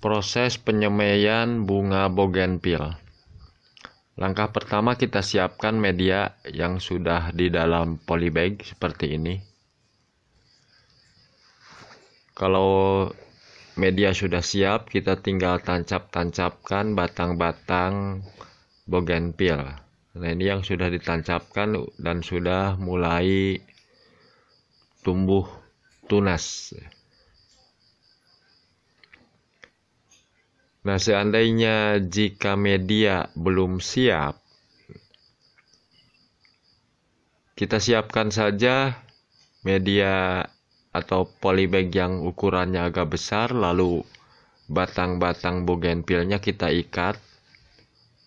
Proses penyemaian bunga bougainville. Langkah pertama kita siapkan media yang sudah di dalam polybag seperti ini. Kalau media sudah siap, kita tinggal tancap-tancapkan batang-batang bougainville. Nah, ini yang sudah ditancapkan dan sudah mulai tumbuh tunas. Nah, seandainya jika media belum siap, kita siapkan saja media atau polybag yang ukurannya agak besar, lalu batang-batang bougainvillenya kita ikat,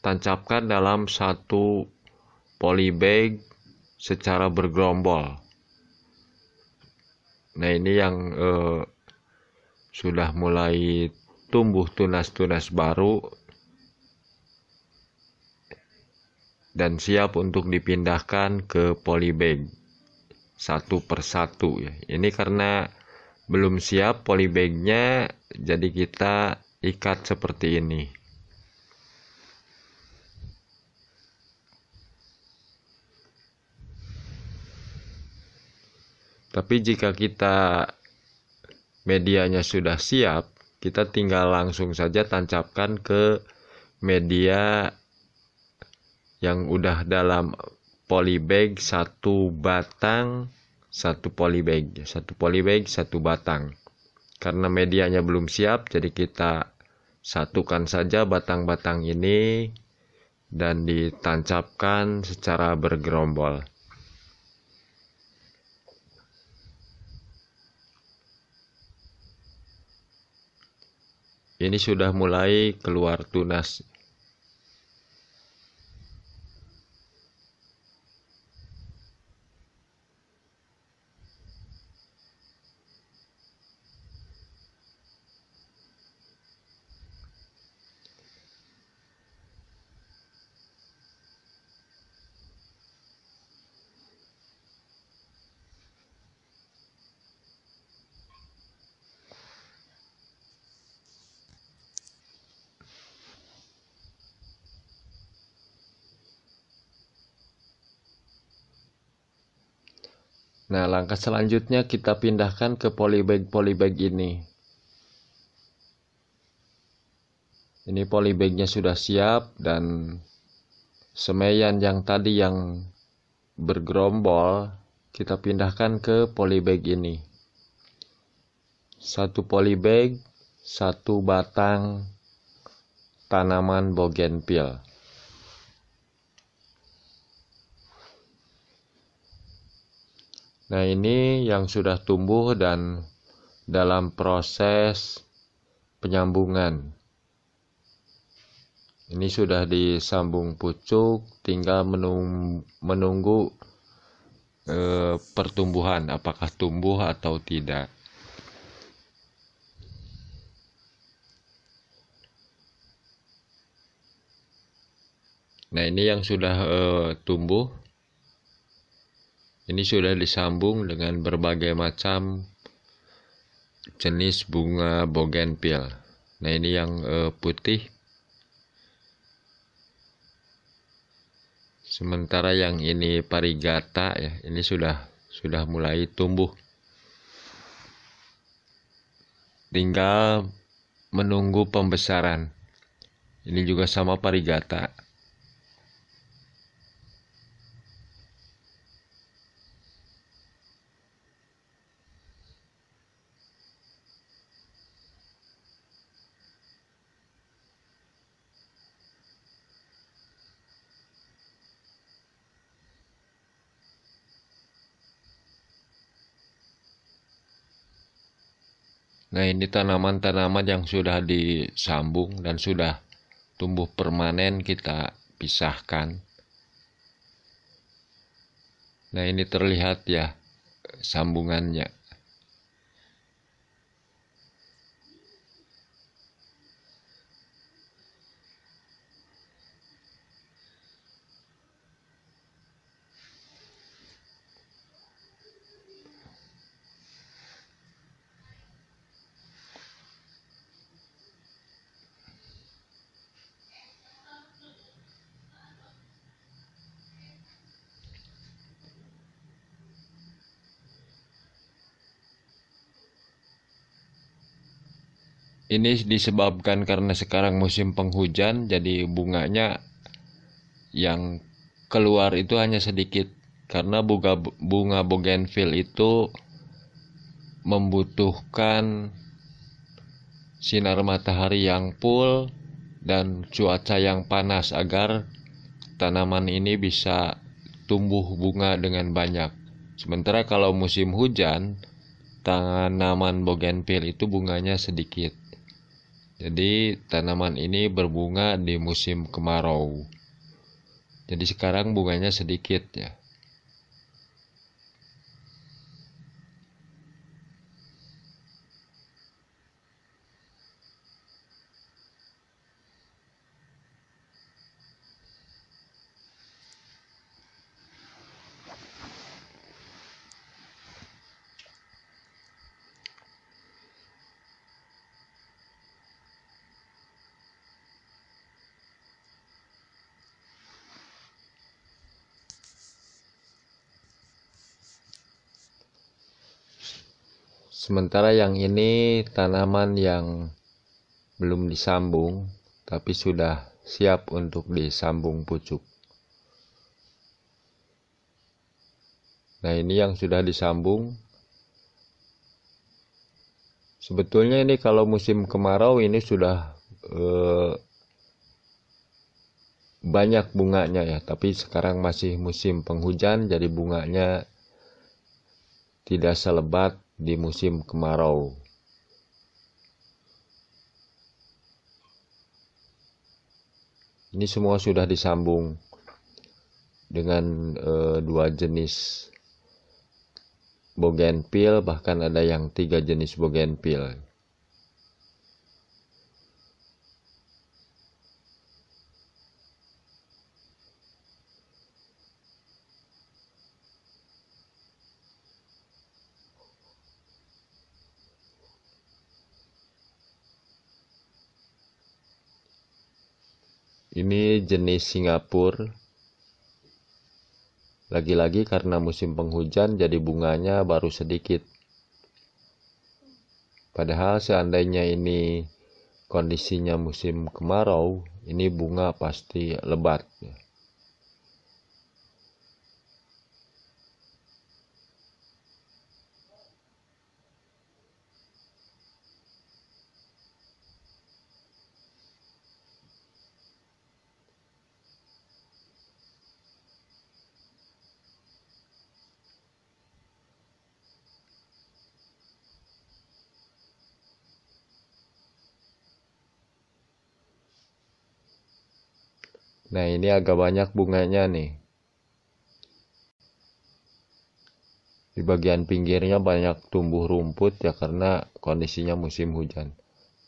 tancapkan dalam satu polybag secara bergerombol. Nah, ini yang eh, sudah mulai tumbuh tunas-tunas baru dan siap untuk dipindahkan ke polybag satu persatu ya. Ini karena belum siap polybagnya jadi kita ikat seperti ini. Tapi jika kita medianya sudah siap, kita tinggal langsung saja tancapkan ke media yang udah dalam polybag satu batang satu polybag satu polybag satu batang karena medianya belum siap jadi kita satukan saja batang-batang ini dan ditancapkan secara bergerombol ini sudah mulai keluar tunas Nah, langkah selanjutnya kita pindahkan ke polybag polybag ini. Ini polybagnya sudah siap dan semeyan yang tadi yang bergerombol kita pindahkan ke polybag ini. Satu polybag, satu batang tanaman bogenpil. Nah, ini yang sudah tumbuh dan dalam proses penyambungan. Ini sudah disambung pucuk, tinggal menunggu, e, pertumbuhan, apakah tumbuh atau tidak. Nah, ini yang sudah e, tumbuh ini sudah disambung dengan berbagai macam jenis bunga bougainville. Nah, ini yang uh, putih. Sementara yang ini parigata ya, ini sudah sudah mulai tumbuh. Tinggal menunggu pembesaran. Ini juga sama parigata. Nah ini tanaman-tanaman yang sudah disambung dan sudah tumbuh permanen kita pisahkan. Nah ini terlihat ya sambungannya. Ini disebabkan karena sekarang musim penghujan, jadi bunganya yang keluar itu hanya sedikit karena bunga bunga bougainville itu membutuhkan sinar matahari yang full dan cuaca yang panas agar tanaman ini bisa tumbuh bunga dengan banyak. Sementara kalau musim hujan, tanaman bougainville itu bunganya sedikit. Jadi tanaman ini berbunga di musim kemarau. Jadi sekarang bunganya sedikit ya. Sementara yang ini tanaman yang belum disambung tapi sudah siap untuk disambung pucuk. Nah, ini yang sudah disambung. Sebetulnya ini kalau musim kemarau ini sudah eh, banyak bunganya ya, tapi sekarang masih musim penghujan jadi bunganya tidak selebat di musim kemarau. Ini semua sudah disambung dengan e, dua jenis bogenpil, bahkan ada yang tiga jenis bogenpil. Ini jenis Singapura. Lagi-lagi karena musim penghujan jadi bunganya baru sedikit. Padahal seandainya ini kondisinya musim kemarau, ini bunga pasti lebat. Nah, ini agak banyak bunganya nih. Di bagian pinggirnya banyak tumbuh rumput ya karena kondisinya musim hujan.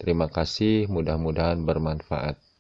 Terima kasih, mudah-mudahan bermanfaat.